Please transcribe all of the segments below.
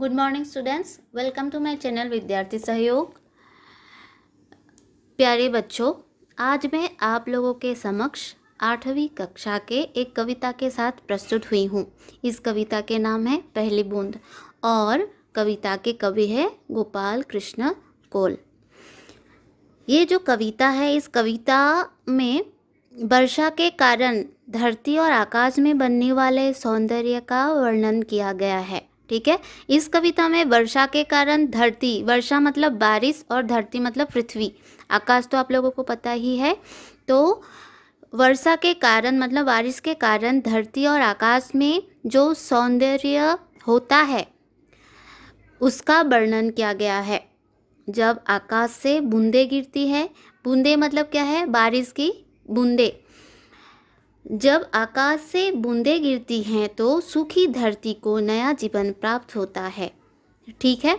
good morning students welcome to my channel Vidyarthi Sahyog प्यारे बच्चों आज मैं आप लोगों के समक्ष आठवीं कक्षा के एक कविता के साथ प्रस्तुत हुई हूँ इस कविता के नाम है पहली बूंद और कविता के कवि है गोपाल कृष्ण कोल ये जो कविता है इस कविता में वर्षा के कारण धरती और आकाश में बनने वाले सौंदर्य का वर्णन किया गया है ठीक है इस कविता में वर्षा के कारण धरती वर्षा मतलब बारिश और धरती मतलब पृथ्वी आकाश तो आप लोगों को पता ही है तो वर्षा के कारण मतलब बारिश के कारण धरती और आकाश में जो सौंदर्य होता है उसका वर्णन किया गया है जब आकाश से बूंदे गिरती है बूंदे मतलब क्या है बारिश की बूंदे जब आकाश से बूंदें गिरती हैं तो सूखी धरती को नया जीवन प्राप्त होता है ठीक है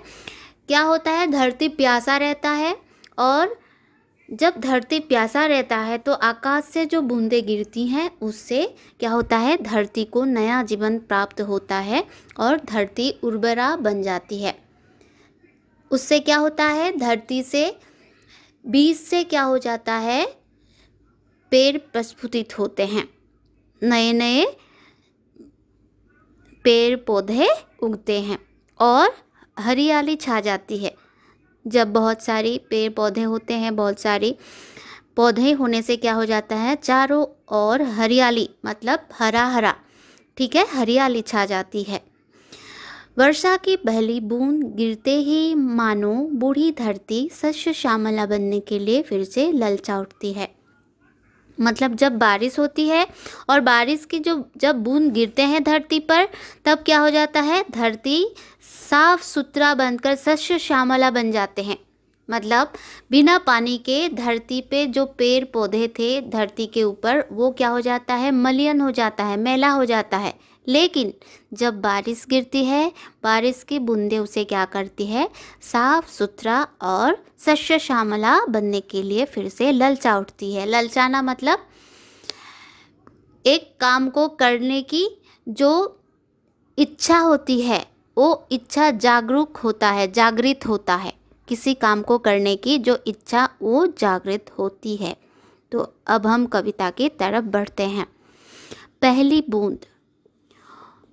क्या होता है धरती प्यासा रहता है और जब धरती प्यासा रहता है तो आकाश से जो बूंदें गिरती हैं उससे क्या होता है धरती को नया जीवन प्राप्त होता है और धरती उर्वरा बन जाती है उससे क्या होता है धरती से बीज से क्या हो जाता है पेड़ प्रस्फुटित होते हैं नए नए पेड़ पौधे उगते हैं और हरियाली छा जाती है जब बहुत सारी पेड़ पौधे होते हैं बहुत सारी पौधे होने से क्या हो जाता है चारों ओर हरियाली मतलब हरा हरा ठीक है हरियाली छा जाती है वर्षा की पहली बूंद गिरते ही मानो बूढ़ी धरती सस्य श्यामला बनने के लिए फिर से ललचा उठती है मतलब जब बारिश होती है और बारिश की जो जब बूंद गिरते हैं धरती पर तब क्या हो जाता है धरती साफ सुथरा बनकर सस्य श्यामला बन जाते हैं मतलब बिना पानी के धरती पे जो पेड़ पौधे थे धरती के ऊपर वो क्या हो जाता है मलियन हो जाता है मैला हो जाता है लेकिन जब बारिश गिरती है बारिश की बूंदें उसे क्या करती है साफ सुथरा और सस्य श्यामला बनने के लिए फिर से ललचा उठती है ललचाना मतलब एक काम को करने की जो इच्छा होती है वो इच्छा जागरूक होता है जागृत होता है किसी काम को करने की जो इच्छा वो जागृत होती है तो अब हम कविता की तरफ बढ़ते हैं पहली बूंद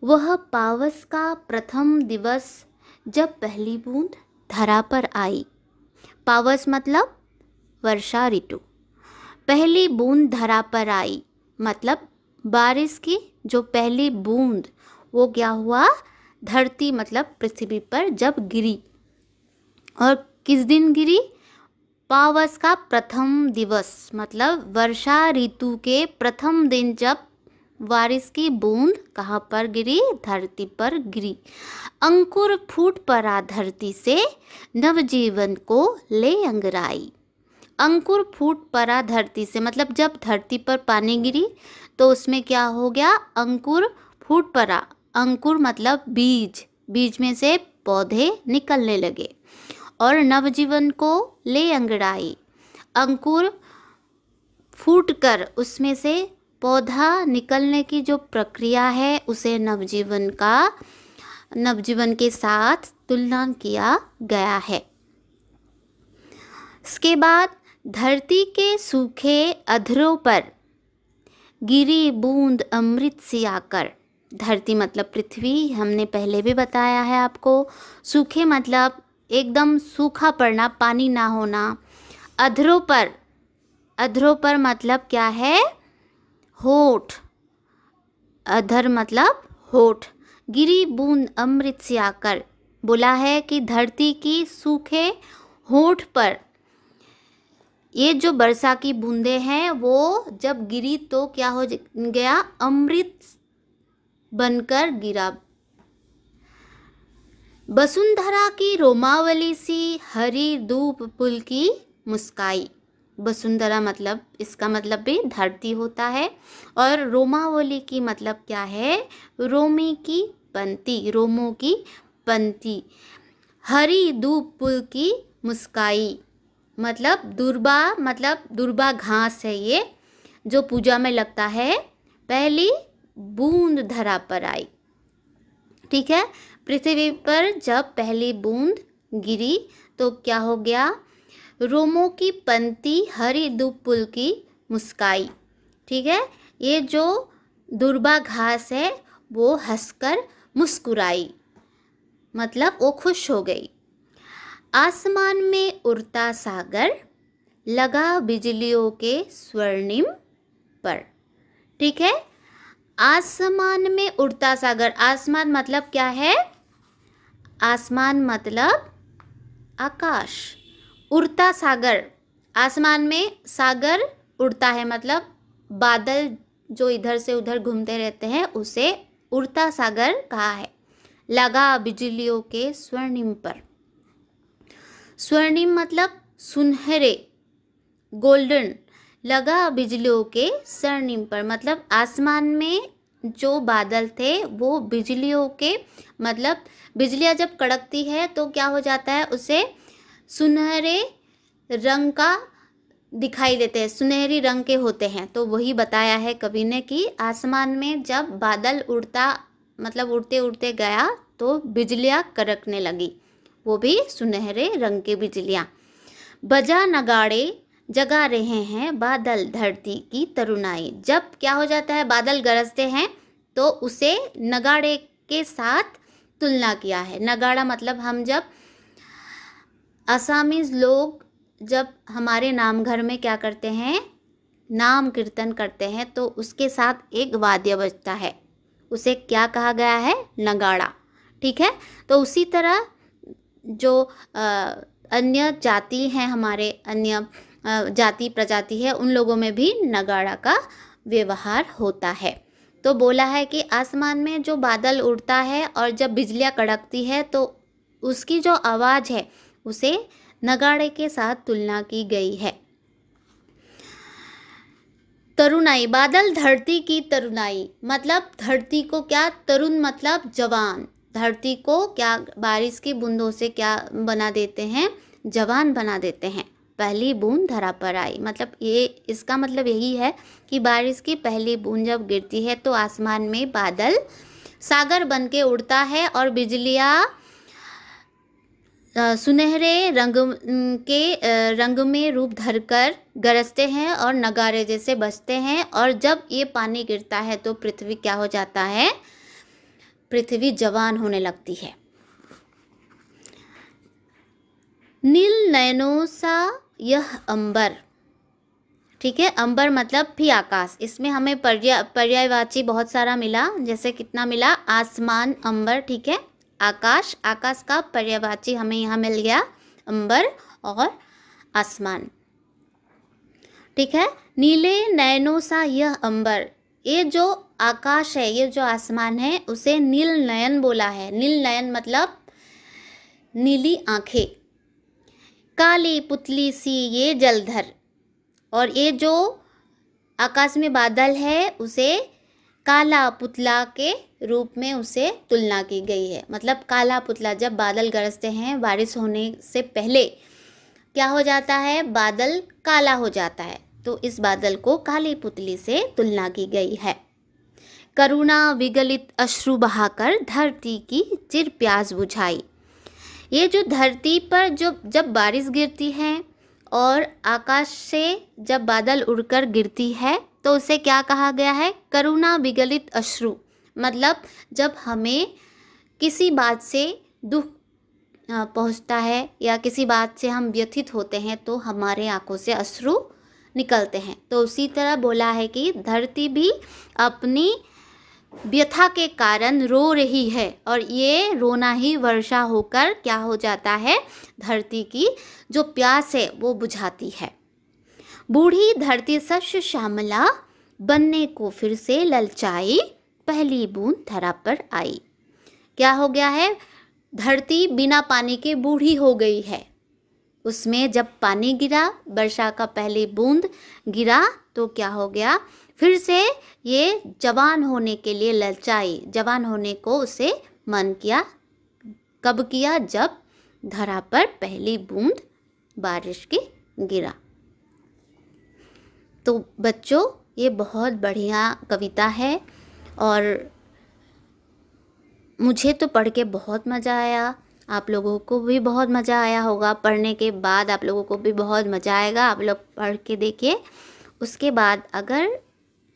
वह पावस का प्रथम दिवस जब पहली बूंद धरा पर आई पावस मतलब वर्षा ऋतु पहली बूंद धरा पर आई मतलब बारिश की जो पहली बूंद वो क्या हुआ धरती मतलब पृथ्वी पर जब गिरी और किस दिन गिरी पावस का प्रथम दिवस मतलब वर्षा ऋतु के प्रथम दिन जब बारिश की बूंद कहाँ पर गिरी धरती पर गिरी अंकुर फूट पड़ा धरती से नवजीवन को ले अंगराई अंकुर फूट पड़ा धरती से मतलब जब धरती पर पानी गिरी तो उसमें क्या हो गया अंकुर फूट पड़ा अंकुर मतलब बीज बीज में से पौधे निकलने लगे और नवजीवन को ले अंगड़ाई अंकुर फूट कर उसमें से पौधा निकलने की जो प्रक्रिया है उसे नवजीवन का नवजीवन के साथ तुलना किया गया है इसके बाद धरती के सूखे अधरों पर गिरी बूंद अमृत से आकर धरती मतलब पृथ्वी हमने पहले भी बताया है आपको सूखे मतलब एकदम सूखा पड़ना पानी ना होना अधरों पर अधरों पर मतलब क्या है होठ अधर मतलब होठ गिरी बूंद अमृत से आकर बोला है कि धरती की सूखे होठ पर ये जो वर्षा की बूंदे हैं वो जब गिरी तो क्या हो गया अमृत बनकर गिरा वसुंधरा की रोमावली सी हरी धूप पुल की मुस्काई वसुंधरा मतलब इसका मतलब भी धरती होता है और रोमावली की मतलब क्या है रोमी की पंती रोमो की पंती हरी धूप की मुस्काई मतलब दुर्बा मतलब दुर्बा घास है ये जो पूजा में लगता है पहली बूंद धरा पर आई ठीक है पृथ्वी पर जब पहली बूंद गिरी तो क्या हो गया रोमों की पंक्ति हरी दुपुल की मुस्काई ठीक है ये जो दुर्बा घास है वो हंसकर मुस्कुराई मतलब वो खुश हो गई आसमान में उड़ता सागर लगा बिजलियों के स्वर्णिम पर ठीक है आसमान में उड़ता सागर आसमान मतलब क्या है आसमान मतलब आकाश उड़ता सागर आसमान में सागर उड़ता है मतलब बादल जो इधर से उधर घूमते रहते हैं उसे उड़ता सागर कहा है लगा बिजलियों के स्वर्णिम पर स्वर्णिम मतलब सुनहरे गोल्डन लगा बिजलियों के स्वर्णिम पर मतलब आसमान में जो बादल थे वो बिजलियों के मतलब बिजलियाँ जब कड़कती है तो क्या हो जाता है उसे सुनहरे रंग का दिखाई देते हैं सुनहरी रंग के होते हैं तो वही बताया है कवि ने कि आसमान में जब बादल उड़ता मतलब उड़ते उड़ते गया तो बिजलियाँ करकने लगी वो भी सुनहरे रंग के बिजलियाँ बजा नगाड़े जगा रहे हैं बादल धरती की तरुणाई जब क्या हो जाता है बादल गरजते हैं तो उसे नगाड़े के साथ तुलना किया है नगाड़ा मतलब हम जब असामीज लोग जब हमारे नाम घर में क्या करते हैं नाम कीर्तन करते हैं तो उसके साथ एक वाद्य बजता है उसे क्या कहा गया है नगाड़ा ठीक है तो उसी तरह जो आ, अन्य जाति हैं हमारे अन्य जाति प्रजाति है उन लोगों में भी नगाड़ा का व्यवहार होता है तो बोला है कि आसमान में जो बादल उड़ता है और जब बिजलियाँ कड़कती है तो उसकी जो आवाज़ है उसे नगाड़े के साथ तुलना की गई है तरुणाई बादल धरती की तरुणाई मतलब धरती को क्या तरुण मतलब जवान धरती को क्या बारिश की बूंदों से क्या बना देते हैं जवान बना देते हैं पहली बूंद धरा पर आई मतलब ये इसका मतलब यही है कि बारिश की पहली बूंद जब गिरती है तो आसमान में बादल सागर बन के उड़ता है और बिजलियाँ सुनहरे रंग के रंग में रूप धरकर गरजते हैं और नगारे जैसे बजते हैं और जब ये पानी गिरता है तो पृथ्वी क्या हो जाता है पृथ्वी जवान होने लगती है नील नयनों सा यह अंबर ठीक है अंबर मतलब भी आकाश इसमें हमें पर्या पर्यायवाची बहुत सारा मिला जैसे कितना मिला आसमान अंबर ठीक है आकाश आकाश का पर्यावाची हमें यहाँ मिल गया अंबर और आसमान ठीक है नीले नयनों सा यह अंबर ये जो आकाश है ये जो आसमान है उसे नील नयन बोला है नील नयन मतलब नीली आंखें काली पुतली सी ये जलधर और ये जो आकाश में बादल है उसे काला पुतला के रूप में उसे तुलना की गई है मतलब काला पुतला जब बादल गरजते हैं बारिश होने से पहले क्या हो जाता है बादल काला हो जाता है तो इस बादल को काली पुतली से तुलना की गई है करुणा विगलित अश्रु बहाकर धरती की चिर प्यास बुझाई ये जो धरती पर जो जब बारिश गिरती है और आकाश से जब बादल उड़कर गिरती है तो उसे क्या कहा गया है करुणा विगलित अश्रु मतलब जब हमें किसी बात से दुख पहुंचता है या किसी बात से हम व्यथित होते हैं तो हमारे आंखों से अश्रु निकलते हैं तो उसी तरह बोला है कि धरती भी अपनी व्यथा के कारण रो रही है और ये रोना ही वर्षा होकर क्या हो जाता है धरती की जो प्यास है वो बुझाती है बूढ़ी धरती सश श्यामला बनने को फिर से ललचाई पहली बूंद धरा पर आई क्या हो गया है धरती बिना पानी के बूढ़ी हो गई है उसमें जब पानी गिरा वर्षा का पहली बूंद गिरा तो क्या हो गया फिर से ये जवान होने के लिए ललचाई जवान होने को उसे मन किया कब किया जब धरा पर पहली बूंद बारिश की गिरा तो बच्चों ये बहुत बढ़िया कविता है और मुझे तो पढ़ के बहुत मज़ा आया आप लोगों को भी बहुत मज़ा आया होगा पढ़ने के बाद आप लोगों को भी बहुत मज़ा आएगा आप लोग पढ़ के देखिए उसके बाद अगर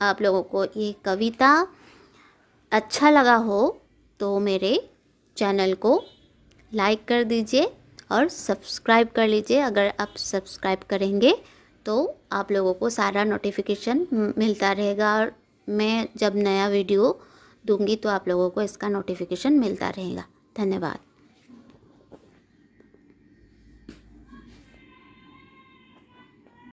आप लोगों को ये कविता अच्छा लगा हो तो मेरे चैनल को लाइक कर दीजिए और सब्सक्राइब कर लीजिए अगर आप सब्सक्राइब करेंगे तो आप लोगों को सारा नोटिफिकेशन मिलता रहेगा और मैं जब नया वीडियो दूंगी तो आप लोगों को इसका नोटिफिकेशन मिलता रहेगा धन्यवाद